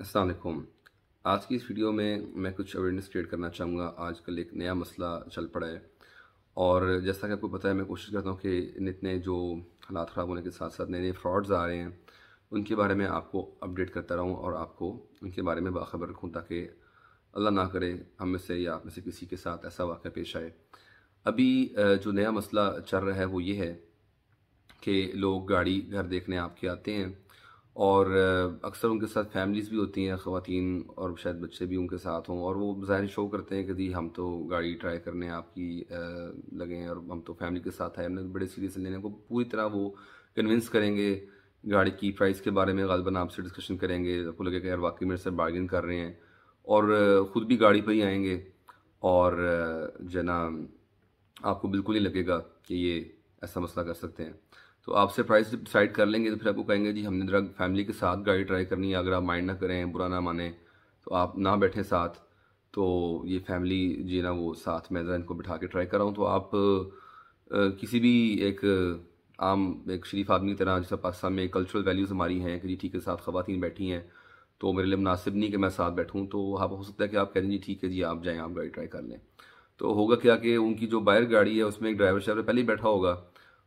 असलकुम आज की इस वीडियो में मैं कुछ अवेयरनेस क्रिएट करना चाहूँगा आजकल एक नया मसला चल पड़ा है और जैसा कि आपको पता है मैं कोशिश करता हूँ कि नित नए जो हालात ख़राब होने के साथ साथ नए नए फ्रॉड्स आ रहे हैं उनके बारे में आपको अपडेट करता रहूँ और आपको उनके बारे में बाखबर रखूँ ताकि अल्लाह ना करे हम से या आप में से किसी के साथ ऐसा वाक़ पेश आए अभी जो नया मसला चल रहा है वो ये है कि लोग गाड़ी घर देखने आपके आते हैं और अक्सर उनके साथ फैमिलीज़ भी होती हैं ख़वातीन और शायद बच्चे भी उनके साथ हों और वो ज़ाहिर शो करते हैं कि जी हम तो गाड़ी ट्राई करने आपकी लगे हैं और हम तो फैमिली के साथ आए हमने बड़े सीरियस लेने को पूरी तरह वो कन्विंस करेंगे गाड़ी की प्राइस के बारे में गलबन आपसे डिस्कशन करेंगे आपको लगेगा यार वाकई मेरे से बार्गिन कर रहे हैं और ख़ुद भी गाड़ी पर ही आएंगे और जना आपको बिल्कुल ही लगेगा कि ये ऐसा मसला कर सकते हैं तो आपसे प्राइस डिसाइड कर लेंगे तो फिर आपको कहेंगे जी हमने जरा फैमिली के साथ गाड़ी ट्राई करनी है अगर आप माइंड ना करें बुरा ना माने तो आप ना बैठें साथ तो ये फैमिली जी ना वो साथ में ज़रा इनको बिठा के ट्राई कराऊँ तो आप किसी भी एक आम एक शरीफ आदमी की तरह जैसे पाकिस्तान में कल्चरल वैल्यूज़ हमारी हैं कि जी ठीक है साथ ख़वान बैठी हैं तो मेरे लिए मुनासिब नहीं कि मैं साथ बैठूँ तो आप हो सकता है कि आप कह दें जी ठीक है जी आप जाएँ आप गाड़ी ट्राई कर लें तो होगा क्या कि उनकी जो बाहर गाड़ी है उसमें एक ड्राइवर शाइवर पहले ही बैठा होगा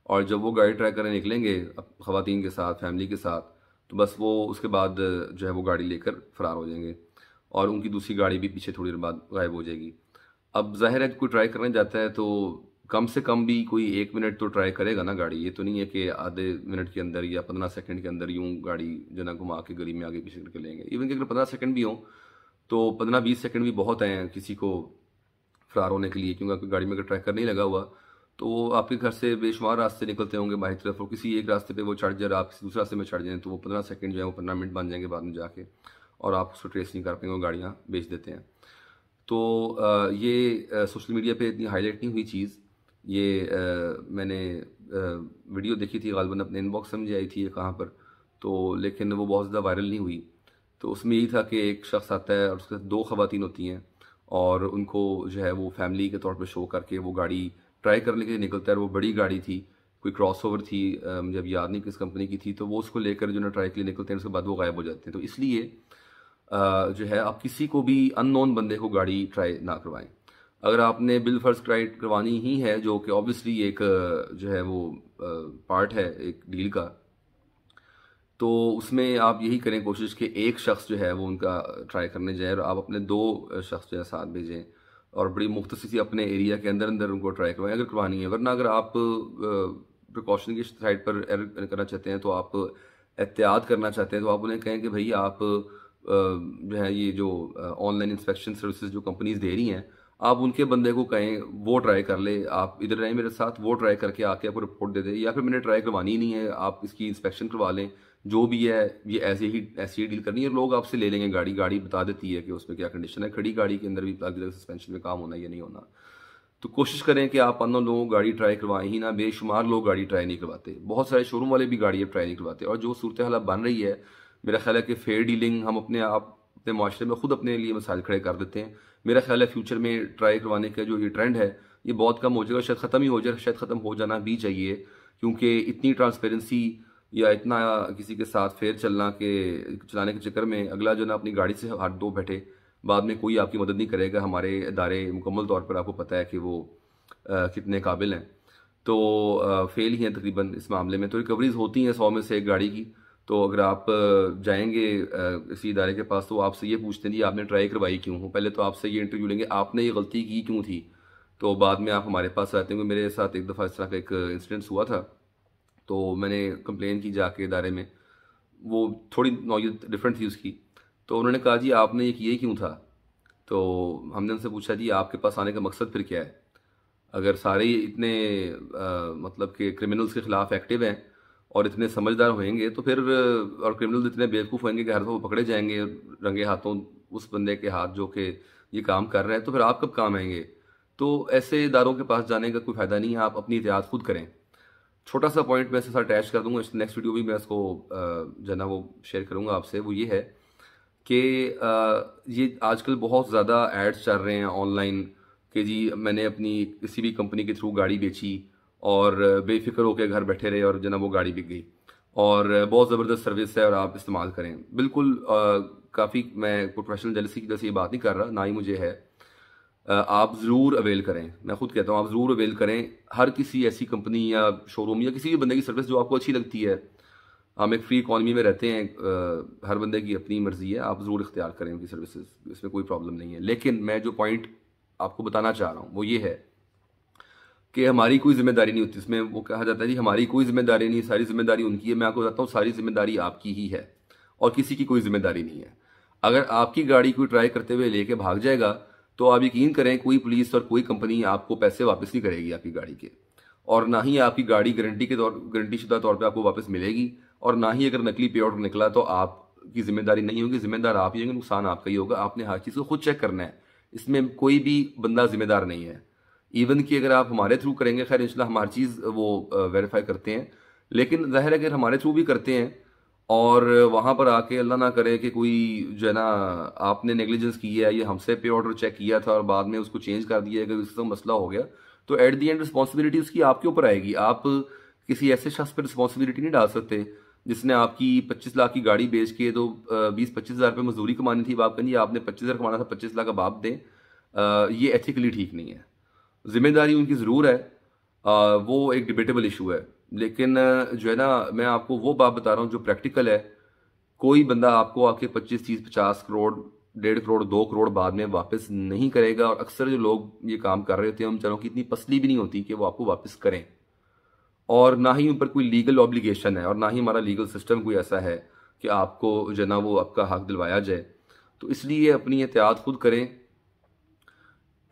और जब वो गाड़ी ट्राई करने निकलेंगे ख़वान के साथ फैमिली के साथ तो बस वो उसके बाद जो है वो गाड़ी लेकर फ़रार हो जाएंगे और उनकी दूसरी गाड़ी भी पीछे थोड़ी देर बाद गायब हो जाएगी अब जाहिर है कोई ट्राई करने जाता है तो कम से कम भी कोई एक मिनट तो ट्राई करेगा ना गाड़ी ये तो नहीं है कि आधे मिनट के अंदर या पंद्रह सेकंड के अंदर यूँ गाड़ी जो ना घुमा के गली में आगे पीछे करके लेंगे इवन कि अगर पंद्रह सेकंड भी हों तो पंद्रह बीस सेकंड भी बहुत हैं किसी को फ़रार होने के लिए क्योंकि आपकी गाड़ी में अगर ट्रैकर नहीं लगा हुआ तो वो आपके घर से बेशुमार रास्ते निकलते होंगे बाहरी तरफ और किसी एक रास्ते पे वो चढ़ जाए आप किसी दूसरे रास्ते में चढ़ जाएँ तो वो पंद्रह सेकंड जो है वो पंद्रह मिनट बन जाएंगे बाद में जाके और आप उसको ट्रेस नहीं कर पाएंगे वो गाड़ियाँ बेच देते हैं तो आ, ये आ, सोशल मीडिया पे इतनी हाईलाइट नहीं हुई चीज़ ये आ, मैंने वीडियो देखी थी गालबन अपने इनबॉक्स समझ आई थी कहाँ पर तो लेकिन वो बहुत ज़्यादा वायरल नहीं हुई तो उसमें यही था कि एक शख्स आता है और उसके साथ दो खवतिन होती हैं और उनको जो है वो फैमिली के तौर पर शो करके वो गाड़ी ट्राई करने के लिए निकलता है वो बड़ी गाड़ी थी कोई क्रॉसओवर थी मुझे अब याद नहीं किस कंपनी की थी तो वो उसको लेकर जो ना ट्राई के लिए निकलते हैं उसके बाद वो गायब हो जाते हैं तो इसलिए जो है आप किसी को भी अननोन बंदे को गाड़ी ट्राई ना करवाएं अगर आपने बिल फर्ज ट्राई करवानी ही है जो कि ऑब्वियसली एक जो है वो पार्ट है एक डील का तो उसमें आप यही करें कोशिश कि एक शख्स जो है वो उनका ट्राई करने जाए और आप अपने दो शख्स जो है साथ भेजें और बड़ी मुख्तर सी अपने एरिया के अंदर अंदर उनको ट्राई करवाएं अगर करवानी है वरना अगर आप प्रिकॉशन की साइड पर एर करना चाहते हैं तो आप एहतियात करना चाहते हैं तो आप उन्हें कहें कि भाई आप जो है ये जो ऑनलाइन इंस्पेक्शन सर्विसेज जो कंपनीज दे रही हैं आप उनके बंदे को कहें वो ट्राई कर ले आप इधर रहें मेरे साथ वो ट्राई करके आके आपको रिपोर्ट दे दे या फिर मैंने ट्राई करवानी नहीं है आप इसकी इंस्पेक्शन करवा लें जो भी है ये ऐसे ही ऐसे ही डील करनी है लोग आपसे ले लेंगे गाड़ी गाड़ी बता देती है कि उसमें क्या कंडीशन है खड़ी गाड़ी के अंदर भी अलग अलग सस्पेंशन में काम होना या नहीं होना तो कोशिश करें कि आप अन्य लोगों को गाड़ी ट्राई करवाएं ही ना बेशुमार लोग गाड़ी ट्राई नहीं करवाते बहुत सारे शोरूम वाले भी गाड़ी ट्राई नहीं करवाते और जो सूरत हाल बन रही है मेरा ख्याल है कि फेयर डीलिंग हम अपने आप अपने माशरे में खुद अपने लिए मसाइल खड़े कर देते हैं मेरा ख्याल है फ्यूचर में ट्राई करवाने का जो ये ट्रेंड है ये बहुत कम हो जाएगा शायद ख़त्म ही हो जाएगा शायद ख़त्म हो जाना भी चाहिए क्योंकि इतनी ट्रांसपेरेंसी या इतना किसी के साथ फेर चलना के चलाने के चक्कर में अगला जो ना अपनी गाड़ी से हाथ दो बैठे बाद में कोई आपकी मदद नहीं करेगा हमारे इदारे मुकम्मल तौर पर आपको पता है कि वो आ, कितने काबिल हैं तो आ, फेल ही हैं तकरीबन इस मामले में तो रिकवरीज होती हैं सौ में से एक गाड़ी की तो अगर आप जाएंगे इसी इदारे के पास तो आपसे ये पूछते हैं जी आपने ट्राई करवाई क्यों हो पहले तो आपसे ये इंटरव्यू लेंगे आपने ये गलती की क्यों थी तो बाद में आप हमारे पास आते हैं मेरे साथ एक दफ़ा इस तरह का एक इंसिडेंट हुआ था तो मैंने कंप्लेन की जाके इदारे में वो थोड़ी नौत डिफरेंट थी उसकी तो उन्होंने कहा जी आपने एक ये क्यों था तो हमने उनसे पूछा जी आपके पास आने का मकसद फिर क्या है अगर सारे इतने आ, मतलब कि क्रिमिनल्स के ख़िलाफ़ एक्टिव हैं और इतने समझदार होंगे तो फिर और क्रिमिनल्स इतने बेवकूफ़ होंगे कि हर वो पकड़े जाएंगे रंगे हाथों उस बंदे के हाथ जो कि ये काम कर रहे हैं तो फिर आप कब काम आएंगे तो ऐसे इदारों के पास जाने का कोई फ़ायदा नहीं है आप अपनी एहतियात खुद करें छोटा सा पॉइंट मैं इसके साथ अटैच कर दूंगा इस नेक्स्ट वीडियो भी मैं इसको जो है ना वो शेयर करूंगा आपसे वो ये है कि ये आजकल बहुत ज़्यादा एड्स चल रहे हैं ऑनलाइन कि जी मैंने अपनी किसी भी कंपनी के थ्रू गाड़ी बेची और बेफिक्र होकर घर बैठे रहे और जना वो गाड़ी बिक गई और बहुत ज़बरदस्त सर्विस है और आप इस्तेमाल करें बिल्कुल काफ़ी मैं प्रोफेशनल जलसी की तरह से ये बात नहीं कर रहा ना ही मुझे है आप ज़रूर अवेल करें मैं खुद कहता हूँ आप ज़रूर अवेल करें हर किसी ऐसी कंपनी या शोरूम या किसी भी बंदे की सर्विस जो आपको अच्छी लगती है हम एक फ्री इकॉनमी में रहते हैं आ, हर बंदे की अपनी मर्ज़ी है आप ज़रूर इख्तियार करें उनकी सर्विसेज इसमें कोई प्रॉब्लम नहीं है लेकिन मैं जो पॉइंट आपको बताना चाह रहा हूँ वो ये है कि हमारी कोई जिम्मेदारी नहीं होती इसमें वो कहा जाता है जी हमारी कोई जिम्मेदारी नहीं सारी जिम्मेदारी उनकी है मैं आपको बताता हूँ सारी जिम्मेदारी आपकी ही है और किसी की कोई जिम्मेदारी नहीं है अगर आपकी गाड़ी कोई ट्राई करते हुए लेके भाग जाएगा तो आप यकीन करें कोई पुलिस और कोई कंपनी आपको पैसे वापस नहीं करेगी आपकी गाड़ी के और ना ही आपकी गाड़ी गारंटी के तौर गारंटी शुदा तौर पर आपको वापस मिलेगी और ना ही अगर नकली पे ऑर्डर निकला तो आपकी जिम्मेदारी नहीं होगी जिम्मेदार आप ही होंगे नुकसान आपका ही होगा आपने हर चीज़ को खुद चेक करना है इसमें कोई भी बंदा जिम्मेदार नहीं है इवन कि अगर आप हमारे थ्रू करेंगे खैर इंशाल्लाह हमारी हर चीज़ वो वेरीफाई करते हैं लेकिन ज़ाहिर अगर हमारे थ्रू भी करते हैं और वहाँ पर आके अल्लाह ना करे कि कोई जो है ना आपने नेग्लिजेंस की है या हमसे पे ऑर्डर चेक किया था और बाद में उसको चेंज कर दिया अगर उसका तो मसला हो गया तो एट दी एंड रिस्पॉन्सिबिलिटी उसकी आपके ऊपर आएगी आप किसी ऐसे शख्स पर रिस्पॉन्सिबिलिटी नहीं डाल सकते जिसने आपकी 25 लाख की गाड़ी बेच के तो बीस पच्चीस हज़ार रुपये मजदूरी कमानी थी बाप कहीं आपने पच्चीस हज़ार कमाना था पच्चीस लाख का बाप दें ये एथिकली ठीक नहीं है जिम्मेदारी उनकी ज़रूर है आ, वो एक डिबेटेबल इशू है लेकिन जो है ना मैं आपको वो बात बता रहा हूँ जो प्रैक्टिकल है कोई बंदा आपको आके 25 तीस पचास करोड़ डेढ़ करोड़ दो करोड़ बाद में वापस नहीं करेगा और अक्सर जो लोग ये काम कर रहे होते हैं उन चलो कि इतनी पसली भी नहीं होती कि वो आपको वापस करें और ना ही उन पर कोई लीगल ऑब्लिगेशन है और ना ही हमारा लीगल सिस्टम कोई ऐसा है कि आपको जो ना वो आपका हक दिलवाया जाए तो इसलिए अपनी एहतियात खुद करें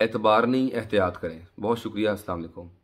एतबार नहीं एहतियात करें बहुत शुक्रिया असलकुम